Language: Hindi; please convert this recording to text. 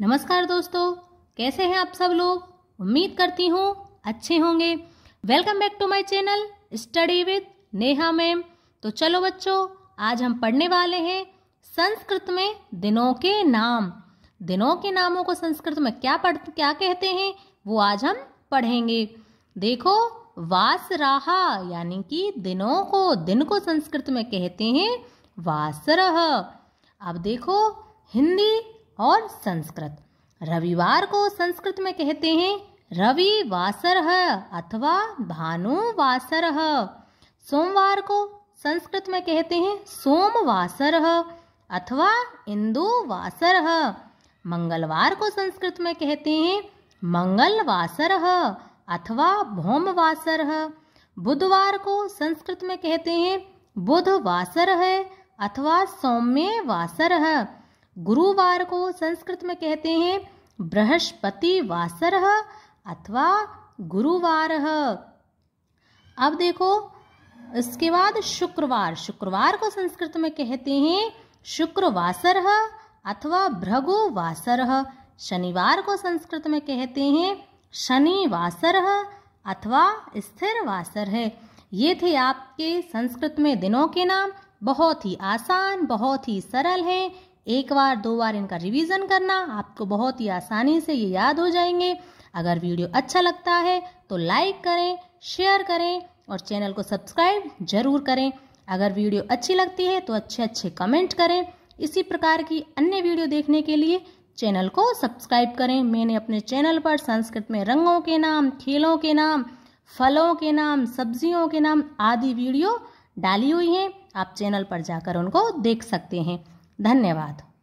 नमस्कार दोस्तों कैसे हैं आप सब लोग उम्मीद करती हूँ अच्छे होंगे welcome back to my channel study with Neha ma'am तो चलो बच्चों आज हम पढ़ने वाले हैं संस्कृत में दिनों के नाम दिनों के नामों को संस्कृत में क्या पढ़ क्या कहते हैं वो आज हम पढ़ेंगे देखो वास रहा यानी कि दिनों को दिन को संस्कृत में कहते हैं वासरह अब देखो हिंदी और संस्कृत रविवार को संस्कृत में कहते हैं रवि वासर अथवा भानु वासर सोमवार को संस्कृत में कहते हैं सोमवासर अथवा इंदु वासर मंगलवार को संस्कृत में कहते हैं मंगलवासर अथवा भौमवासर बुधवार को संस्कृत में कहते हैं बुधवासर है अथवा सौम्य वासर है गुरुवार को संस्कृत में कहते हैं बृहस्पति वासर अथवा गुरुवार अब देखो इसके बाद शुक्रवार शुक्रवार को संस्कृत में कहते हैं शुक्रवासर अथवा भृगुवासर शनिवार को संस्कृत में कहते हैं शनिवासर अथवा स्थिर वासर है ये थे आपके संस्कृत में दिनों के नाम बहुत ही आसान बहुत ही सरल हैं एक बार दो बार इनका रिवीजन करना आपको बहुत ही आसानी से ये याद हो जाएंगे अगर वीडियो अच्छा लगता है तो लाइक करें शेयर करें और चैनल को सब्सक्राइब जरूर करें अगर वीडियो अच्छी लगती है तो अच्छे अच्छे कमेंट करें इसी प्रकार की अन्य वीडियो देखने के लिए चैनल को सब्सक्राइब करें मैंने अपने चैनल पर संस्कृत में रंगों के नाम खेलों के नाम फलों के नाम सब्जियों के नाम आदि वीडियो डाली हुई हैं आप चैनल पर जाकर उनको देख सकते हैं धन्यवाद